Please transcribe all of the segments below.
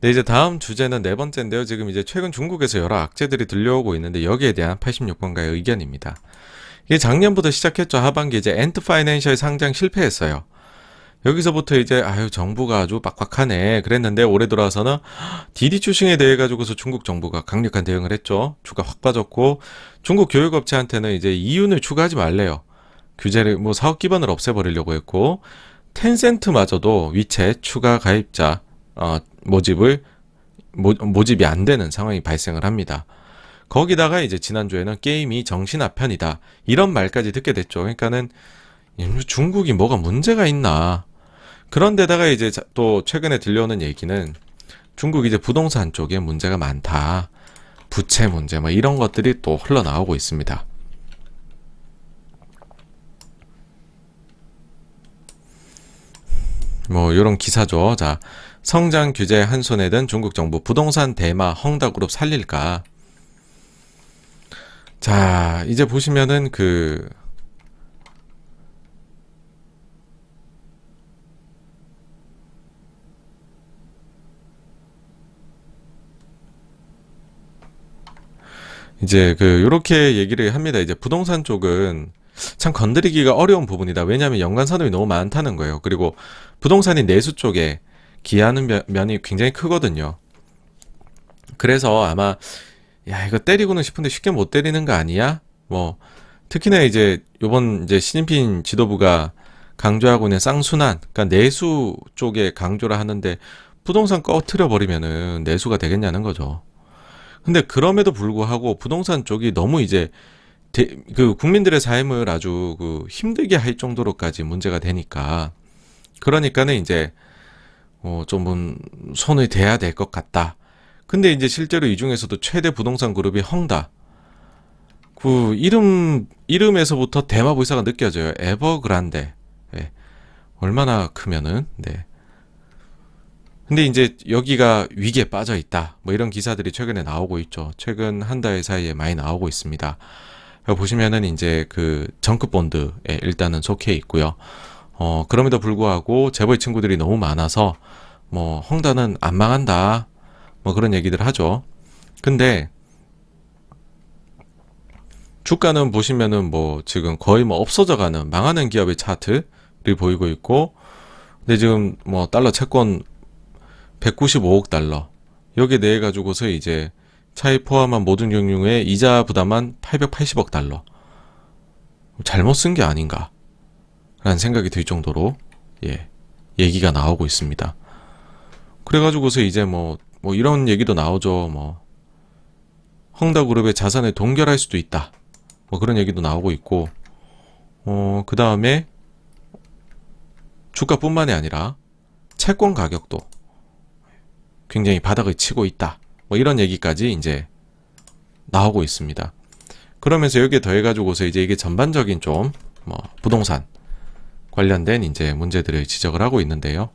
네, 이제 다음 주제는 네 번째인데요. 지금 이제 최근 중국에서 여러 악재들이 들려오고 있는데 여기에 대한 86번가의 의견입니다. 이게 작년부터 시작했죠. 하반기 이제 엔트 파이낸셜 상장 실패했어요. 여기서부터 이제 아유 정부가 아주 빡빡하네 그랬는데 올해 들어와서는 디디 추싱에 대해 가지고서 중국 정부가 강력한 대응을 했죠. 주가 확 빠졌고 중국 교육업체한테는 이제 이윤을 추가하지 말래요. 규제를 뭐 사업 기반을 없애버리려고 했고 텐센트마저도 위챗 추가 가입자 어, 모집을 모, 모집이 안 되는 상황이 발생을 합니다. 거기다가 이제 지난주에는 게임이 정신아편이다. 이런 말까지 듣게 됐죠. 그러니까는 중국이 뭐가 문제가 있나. 그런데다가 이제 또 최근에 들려오는 얘기는 중국 이제 부동산 쪽에 문제가 많다. 부채 문제, 뭐 이런 것들이 또 흘러나오고 있습니다. 뭐, 이런 기사죠. 자, 성장 규제 의한 손에 든 중국 정부 부동산 대마 헝다그룹 살릴까? 자, 이제 보시면은 그 이제 그 요렇게 얘기를 합니다. 이제 부동산 쪽은 참 건드리기가 어려운 부분이다. 왜냐하면 연관 산업이 너무 많다는 거예요. 그리고 부동산이 내수 쪽에 기하는 면이 굉장히 크거든요. 그래서 아마 야 이거 때리고는 싶은데 쉽게 못 때리는 거 아니야? 뭐 특히나 이제 요번 이제 시진핑 지도부가 강조하고 있는 쌍순환, 그러니까 내수 쪽에 강조를 하는데 부동산 꺼트려 버리면은 내수가 되겠냐는 거죠. 근데 그럼에도 불구하고 부동산 쪽이 너무 이제 대, 그 국민들의 삶을 아주 그 힘들게 할 정도로까지 문제가 되니까 그러니까는 이제 어, 좀은 손을 대야 될 것 같다. 근데 이제 실제로 이 중에서도 최대 부동산 그룹이 헝다. 그 이름 이름에서부터 대마 보이사가 느껴져요. 에버그란데. 예. 얼마나 크면은 네. 근데 이제 여기가 위기에 빠져 있다. 뭐 이런 기사들이 최근에 나오고 있죠. 최근 한 달 사이에 많이 나오고 있습니다. 보시면은 이제 그 정크 본드에 일단은 속해 있고요. 어, 그럼에도 불구하고 재벌 친구들이 너무 많아서 뭐 헝다는 안 망한다. 뭐 그런 얘기들 하죠. 근데 주가는 보시면은 뭐 지금 거의 뭐 없어져가는 망하는 기업의 차트를 보이고 있고 근데 지금 뭐 달러 채권 195억 달러 여기에 대 가지고서 이제 차이 포함한 모든 경유의 이자 부담한 880억 달러 잘못 쓴 게 아닌가 라는 생각이 들 정도로 예 얘기가 나오고 있습니다. 그래가지고서 이제 뭐, 뭐 이런 얘기도 나오죠. 뭐 헝다그룹의 자산을 동결할 수도 있다. 뭐 그런 얘기도 나오고 있고 어그 다음에 주가뿐만이 아니라 채권 가격도 굉장히 바닥을 치고 있다. 뭐 이런 얘기까지 이제 나오고 있습니다. 그러면서 여기에 더해가지고서 이제 이게 전반적인 좀 뭐 부동산 관련된 이제 문제들을 지적을 하고 있는데요.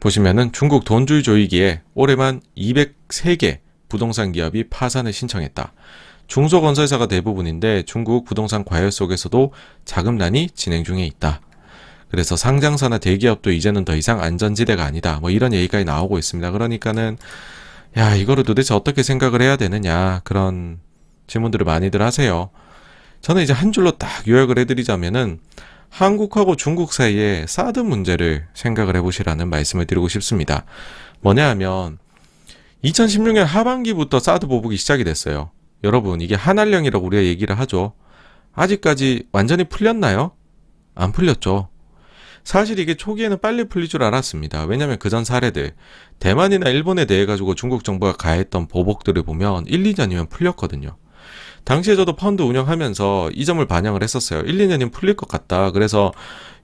보시면은 중국 돈줄 조이기에 올해만 203개 부동산 기업이 파산을 신청했다. 중소건설사가 대부분인데 중국 부동산 과열 속에서도 자금난이 진행 중에 있다. 그래서 상장사나 대기업도 이제는 더 이상 안전지대가 아니다. 뭐 이런 얘기까지 나오고 있습니다. 그러니까는 야 이거를 도대체 어떻게 생각을 해야 되느냐 그런 질문들을 많이들 하세요. 저는 이제 한 줄로 딱 요약을 해드리자면은 한국하고 중국 사이의 사드 문제를 생각을 해보시라는 말씀을 드리고 싶습니다. 뭐냐 하면 2016년 하반기부터 사드 보복이 시작이 됐어요. 여러분 이게 한알령이라고 우리가 얘기를 하죠. 아직까지 완전히 풀렸나요? 안 풀렸죠. 사실 이게 초기에는 빨리 풀릴 줄 알았습니다. 왜냐면 그 전 사례들 대만이나 일본에 대해 가지고 중국 정부가 가했던 보복들을 보면 1, 2년이면 풀렸거든요. 당시에 저도 펀드 운영하면서 이 점을 반영을 했었어요. 1, 2년이면 풀릴 것 같다. 그래서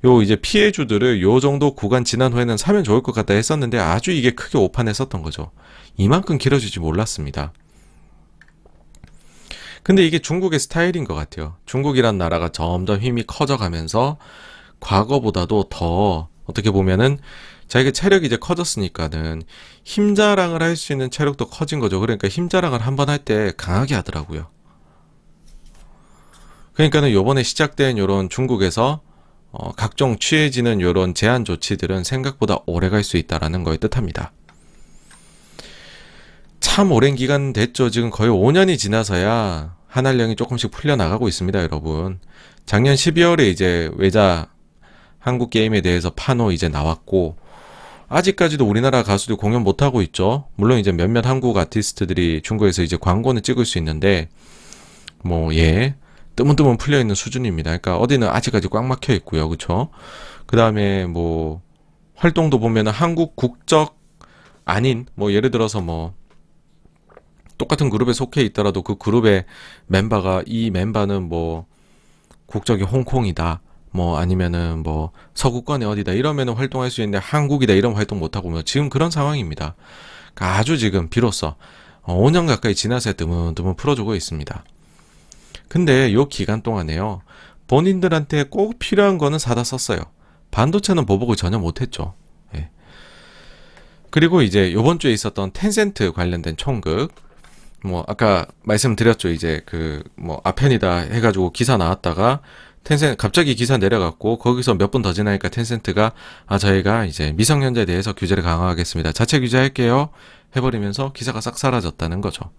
요 이제 피해주들을 요 정도 구간 지난 후에는 사면 좋을 것 같다 했었는데 아주 이게 크게 오판했었던 거죠. 이만큼 길어지지 몰랐습니다. 근데 이게 중국의 스타일인 것 같아요. 중국이란 나라가 점점 힘이 커져가면서 과거보다도 더 어떻게 보면은 자기가 체력이 이제 커졌으니까는 힘자랑을 할 수 있는 체력도 커진 거죠. 그러니까 힘자랑을 한 번 할 때 강하게 하더라고요. 그러니까는 요번에 시작된 요런 중국에서 어, 각종 취해지는 요런 제한 조치들은 생각보다 오래 갈 수 있다라는 걸 뜻합니다. 참 오랜 기간 됐죠. 지금 거의 5년이 지나서야 한할령이 조금씩 풀려나가고 있습니다, 여러분. 작년 12월에 이제 외자 한국 게임에 대해서 파노 이제 나왔고, 아직까지도 우리나라 가수들 공연 못하고 있죠. 물론 이제 몇몇 한국 아티스트들이 중국에서 이제 광고는 찍을 수 있는데, 뭐, 예. 뜨문뜨문 풀려 있는 수준입니다. 그러니까 어디는 아직까지 꽉 막혀 있고요. 그렇죠? 그다음에 뭐 활동도 보면은 한국 국적 아닌 뭐 예를 들어서 뭐 똑같은 그룹에 속해 있더라도 그 그룹의 멤버가 이 멤버는 뭐 국적이 홍콩이다. 뭐 아니면은 뭐 서구권의 어디다 이러면은 활동할 수 있는데 한국이다 이런 활동 못 하고 뭐 지금 그런 상황입니다. 그러니까 아주 지금 비로소 5년 어, 가까이 지나서 야뜨문뜨문 풀어주고 있습니다. 근데 요 기간 동안에요. 본인들한테 꼭 필요한 거는 사다 썼어요. 반도체는 보복을 전혀 못했죠. 예. 그리고 이제 요번 주에 있었던 텐센트 관련된 총극. 뭐, 아까 말씀드렸죠. 이제 그, 뭐, 아편이다 해가지고 기사 나왔다가 텐센 갑자기 기사 내려갔고 거기서 몇 분 더 지나니까 텐센트가 아 저희가 이제 미성년자에 대해서 규제를 강화하겠습니다. 자체 규제할게요. 해버리면서 기사가 싹 사라졌다는 거죠.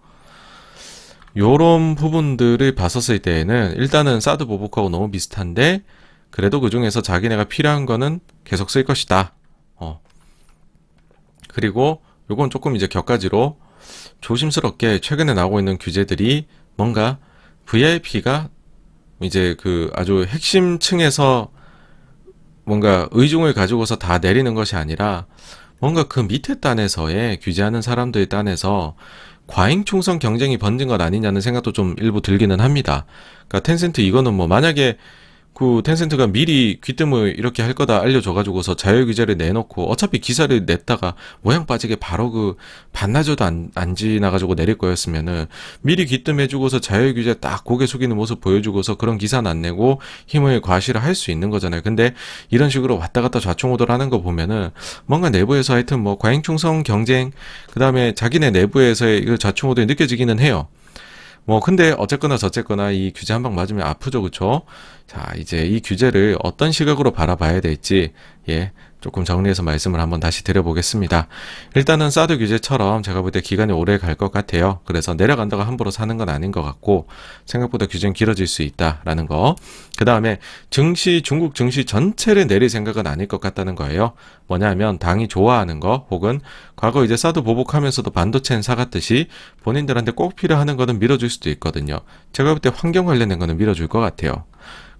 요런 부분들을 봤었을 때에는 일단은 사드 보복하고 너무 비슷한데 그래도 그 중에서 자기네가 필요한 거는 계속 쓸 것이다. 어. 그리고 요건 조금 이제 격가지로 조심스럽게 최근에 나오고 있는 규제들이 뭔가 VIP가 이제 그 아주 핵심층에서 뭔가 의중을 가지고서 다 내리는 것이 아니라 뭔가 그 밑에 단에서의 규제하는 사람들의 단에서 과잉 충성 경쟁이 번진 것 아니냐는 생각도 좀 일부 들기는 합니다. 그러니까 텐센트 이거는 뭐 만약에 그 텐센트가 미리 귀뜸을 이렇게 할 거다 알려줘가지고서 자율 기자를 내놓고 어차피 기사를 냈다가 모양 빠지게 바로 그 반나절도 안, 안 지나가지고 내릴 거였으면은 미리 귀뜸해주고서 자율 기자 딱 고개 숙이는 모습 보여주고서 그런 기사는 안 내고 힘을 과시를 할 수 있는 거잖아요. 근데 이런 식으로 왔다 갔다 좌충우돌하는 거 보면은 뭔가 내부에서 하여튼 뭐 과잉 충성 경쟁 그 다음에 자기네 내부에서의 이그 좌충우돌이 느껴지기는 해요. 뭐 근데 어쨌거나 저쨌거나 이 규제 한 방 맞으면 아프죠 그쵸 자 이제 이 규제를 어떤 시각으로 바라봐야 될지 예 조금 정리해서 말씀을 한번 다시 드려보겠습니다. 일단은 사드 규제처럼 제가 볼 때 기간이 오래 갈 것 같아요. 그래서 내려간다고 함부로 사는 건 아닌 것 같고 생각보다 규제는 길어질 수 있다라는 거. 그 다음에 증시 중국 증시 전체를 내릴 생각은 아닐 것 같다는 거예요. 뭐냐면 당이 좋아하는 거 혹은 과거 이제 사드 보복하면서도 반도체는 사갔듯이 본인들한테 꼭 필요하는 거는 밀어줄 수도 있거든요. 제가 볼 때 환경 관련된 거는 밀어줄 것 같아요.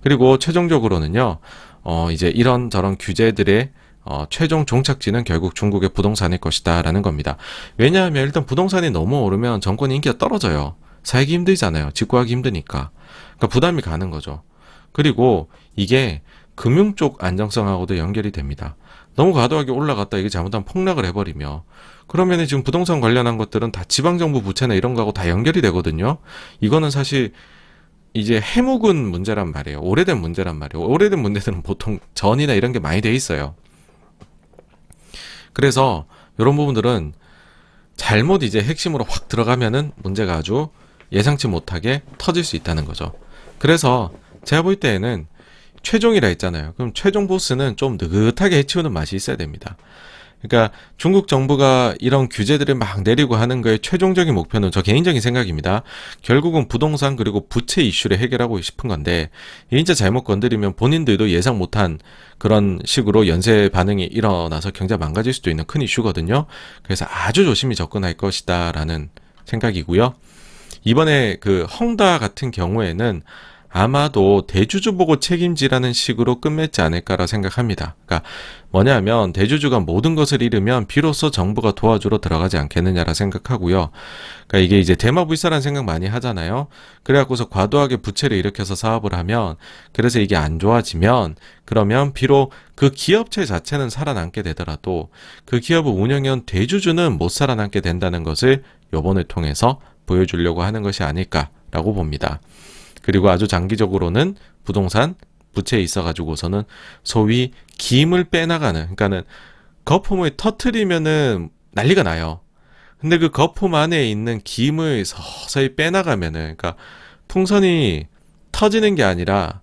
그리고 최종적으로는요. 어 이제 이런 저런 규제들의 어, 최종 종착지는 결국 중국의 부동산일 것이다 라는 겁니다. 왜냐하면 일단 부동산이 너무 오르면 정권 인기가 떨어져요. 살기 힘들잖아요. 직구하기 힘드니까. 그러니까 부담이 가는 거죠. 그리고 이게 금융 쪽 안정성하고도 연결이 됩니다. 너무 과도하게 올라갔다 이게 잘못하면 폭락을 해버리며 그러면 지금 부동산 관련한 것들은 다 지방정부 부채나 이런 거하고 다 연결이 되거든요. 이거는 사실 이제 해묵은 문제란 말이에요. 오래된 문제란 말이에요. 오래된 문제들은 보통 전이나 이런 게 많이 돼 있어요. 그래서 이런 부분들은 잘못 이제 핵심으로 확 들어가면은 문제가 아주 예상치 못하게 터질 수 있다는 거죠. 그래서 제가 볼 때에는 최종이라 했잖아요. 그럼 최종 보스는 좀 느긋하게 해치우는 맛이 있어야 됩니다. 그러니까 중국 정부가 이런 규제들을 막 내리고 하는 거의 최종적인 목표는 저 개인적인 생각입니다. 결국은 부동산 그리고 부채 이슈를 해결하고 싶은 건데 이인자 잘못 건드리면 본인들도 예상 못한 그런 식으로 연쇄 반응이 일어나서 경제 망가질 수도 있는 큰 이슈거든요. 그래서 아주 조심히 접근할 것이다라는 생각이고요. 이번에 그 헝다 같은 경우에는 아마도 대주주 보고 책임지라는 식으로 끝맺지 않을까라 생각합니다. 그러니까 뭐냐면 대주주가 모든 것을 잃으면 비로소 정부가 도와주러 들어가지 않겠느냐라 생각하고요. 그러니까 이게 이제 대마불사라는 생각 많이 하잖아요. 그래갖고서 과도하게 부채를 일으켜서 사업을 하면 그래서 이게 안 좋아지면 그러면 비록 그 기업체 자체는 살아남게 되더라도 그 기업을 운영해온 대주주는 못 살아남게 된다는 것을 요번을 통해서 보여주려고 하는 것이 아닐까라고 봅니다. 그리고 아주 장기적으로는 부동산 부채에 있어 가지고서는 소위 김을 빼나가는 그러니까는 거품을 터트리면은 난리가 나요. 근데 그 거품 안에 있는 김을 서서히 빼나가면은 그러니까 풍선이 터지는 게 아니라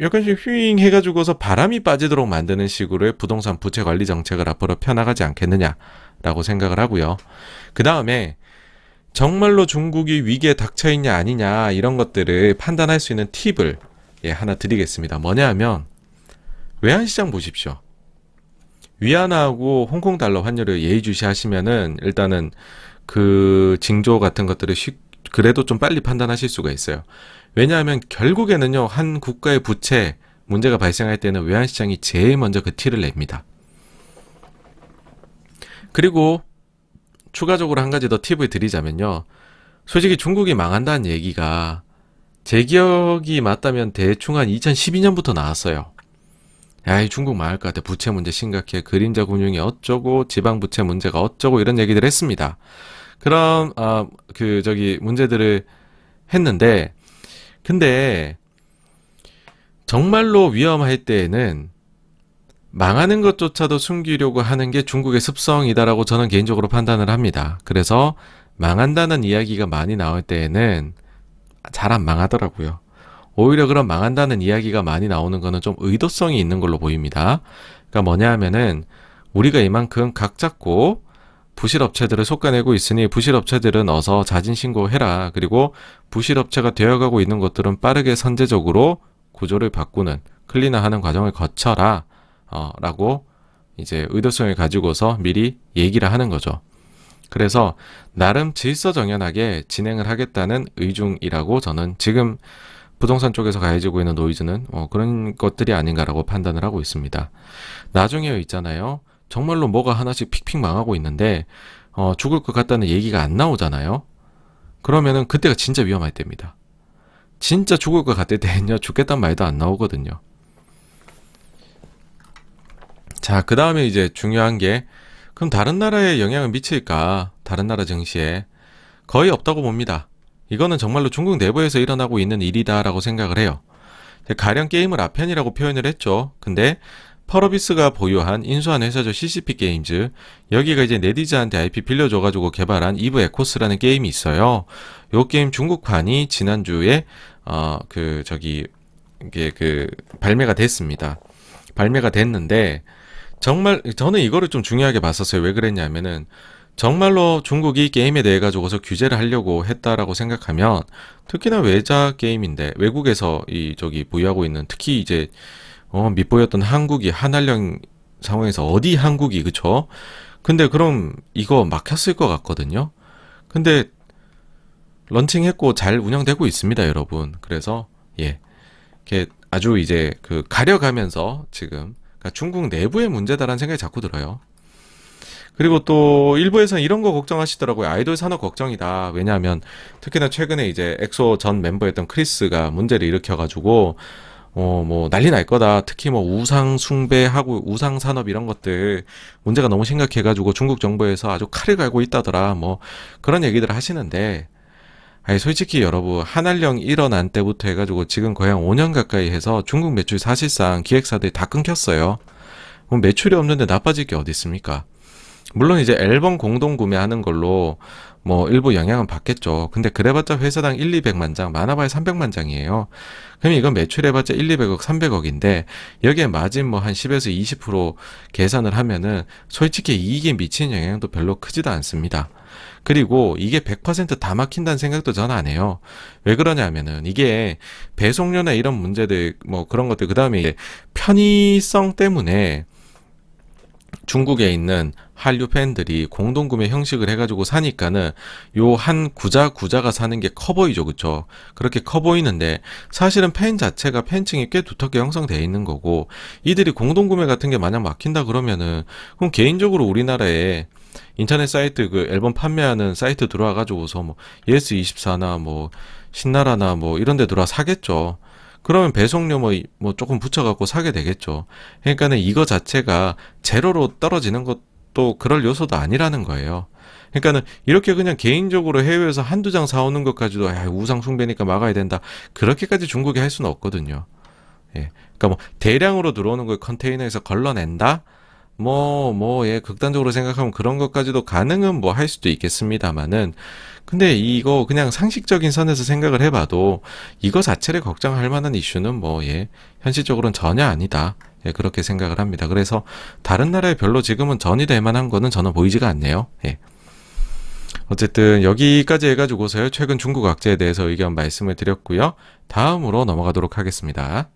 약간씩 휘잉 해가지고서 바람이 빠지도록 만드는 식으로의 부동산 부채 관리 정책을 앞으로 펴나가지 않겠느냐라고 생각을 하고요. 그 다음에 정말로 중국이 위기에 닥쳐 있냐 아니냐 이런 것들을 판단할 수 있는 팁을 예, 하나 드리겠습니다. 뭐냐 하면 외환시장 보십시오. 위안화하고 홍콩 달러 환율을 예의주시 하시면은 일단은 그 징조 같은 것들을 쉽, 그래도 좀 빨리 판단하실 수가 있어요. 왜냐하면 결국에는요, 한 국가의 부채 문제가 발생할 때는 외환시장이 제일 먼저 그 티를 냅니다. 그리고 추가적으로 한 가지 더 팁을 드리자면요. 솔직히 중국이 망한다는 얘기가 제 기억이 맞다면 대충 한 2012년부터 나왔어요. 아이 중국 망할 것 같아. 부채 문제 심각해. 그림자 금융이 어쩌고 지방 부채 문제가 어쩌고 이런 얘기들 했습니다. 그럼 아그 저기 문제들을 했는데 근데 정말로 위험할 때에는 망하는 것조차도 숨기려고 하는 게 중국의 습성이다라고 저는 개인적으로 판단을 합니다. 그래서 망한다는 이야기가 많이 나올 때에는 잘 안 망하더라고요. 오히려 그런 망한다는 이야기가 많이 나오는 거는 좀 의도성이 있는 걸로 보입니다. 그러니까 뭐냐 하면은 우리가 이만큼 각 잡고 부실업체들을 속아내고 있으니 부실업체들은 어서 자진신고해라. 그리고 부실업체가 되어가고 있는 것들은 빠르게 선제적으로 구조를 바꾸는 클리너하는 과정을 거쳐라. 어, 라고 이제 의도성을 가지고서 미리 얘기를 하는 거죠. 그래서 나름 질서정연하게 진행을 하겠다는 의중이라고 저는 지금 부동산 쪽에서 가해지고 있는 노이즈는 어, 그런 것들이 아닌가라고 판단을 하고 있습니다. 나중에 있잖아요. 정말로 뭐가 하나씩 픽픽 망하고 있는데 어, 죽을 것 같다는 얘기가 안 나오잖아요. 그러면은 그때가 진짜 위험할 때입니다. 진짜 죽을 것 같을 때는요. 죽겠단 말도 안 나오거든요. 자, 그 다음에 이제 중요한 게 그럼 다른 나라에 영향을 미칠까? 다른 나라 증시에 거의 없다고 봅니다. 이거는 정말로 중국 내부에서 일어나고 있는 일이다라고 생각을 해요. 가령 게임을 아편이라고 표현을 했죠. 근데 퍼러비스가 보유한 인수한 회사죠 CCP 게임즈 여기가 이제 네디즈한테 IP 빌려줘가지고 개발한 이브 에코스라는 게임이 있어요. 요 게임 중국판이 지난주에 어 그 저기 이게 그 발매가 됐습니다. 발매가 됐는데 정말 저는 이거를 좀 중요하게 봤었어요. 왜 그랬냐면은 정말로 중국이 게임에 대해 가지고서 규제를 하려고 했다라고 생각하면 특히나 외자 게임인데 외국에서 이 저기 보유하고 있는 특히 이제 어 밑보였던 한국이 한할령 상황에서 어디 한국이 그쵸? 근데 그럼 이거 막혔을 것 같거든요. 근데 런칭했고 잘 운영되고 있습니다, 여러분. 그래서 예, 이렇게 아주 이제 그 가려가면서 지금 그러니까 중국 내부의 문제다라는 생각이 자꾸 들어요. 그리고 또 일부에서는 이런 거 걱정하시더라고요. 아이돌 산업 걱정이다. 왜냐하면 특히나 최근에 이제 엑소 전 멤버였던 크리스가 문제를 일으켜가지고 어, 뭐, 난리 날 거다. 특히 뭐, 우상 숭배하고 우상 산업 이런 것들 문제가 너무 심각해가지고 중국 정부에서 아주 칼을 갈고 있다더라. 뭐, 그런 얘기들 을 하시는데, 아니 솔직히 여러분 한한령 일어난 때부터 해가지고 지금 거의 한 5년 가까이 해서 중국 매출 사실상 기획사들이 다 끊겼어요. 그럼 매출이 없는데 나빠질 게 어디 있습니까? 물론 이제 앨범 공동 구매하는 걸로 뭐 일부 영향은 받겠죠. 근데 그래봤자 회사당 1, 200만 장, 많아봐야 300만 장이에요. 그럼 이건 매출해봤자 1, 200억, 300억인데 여기에 마진 뭐한 10에서 20% 계산을 하면은 솔직히 이익에 미치는 영향도 별로 크지도 않습니다. 그리고 이게 100%다 막힌다는 생각도 저는 안 해요. 왜 그러냐면은 이게 배송료나 이런 문제들 뭐 그런 것들 그다음에 편의성 때문에 중국에 있는 한류 팬들이 공동구매 형식을 해가지고 사니까는 요 한 구자 구자가 사는 게 커 보이죠, 그렇죠? 그렇게 커 보이는데 사실은 팬 자체가 팬층이 꽤 두텁게 형성돼 있는 거고 이들이 공동구매 같은 게 만약 막힌다 그러면은 그럼 개인적으로 우리나라에 인터넷 사이트 그 앨범 판매하는 사이트 들어와 가지고서 뭐 예스24나 뭐 신나라나 뭐 이런 데 들어와 사겠죠. 그러면 배송료 뭐, 뭐 조금 붙여갖고 사게 되겠죠. 그러니까는 이거 자체가 제로로 떨어지는 것도 그럴 요소도 아니라는 거예요. 그러니까는 이렇게 그냥 개인적으로 해외에서 한두 장 사오는 것까지도 아, 우상숭배니까 막아야 된다. 그렇게까지 중국이 할 수는 없거든요. 예. 그러니까 뭐 대량으로 들어오는 걸 컨테이너에서 걸러낸다. 뭐, 뭐, 예, 극단적으로 생각하면 그런 것까지도 가능은 뭐 할 수도 있겠습니다만은, 근데 이거 그냥 상식적인 선에서 생각을 해봐도, 이거 자체를 걱정할 만한 이슈는 뭐, 예, 현실적으로는 전혀 아니다. 예, 그렇게 생각을 합니다. 그래서 다른 나라에 별로 지금은 전이 될 만한 거는 전혀 보이지가 않네요. 예. 어쨌든 여기까지 해가지고서요. 최근 중국 악재에 대해서 의견 말씀을 드렸고요. 다음으로 넘어가도록 하겠습니다.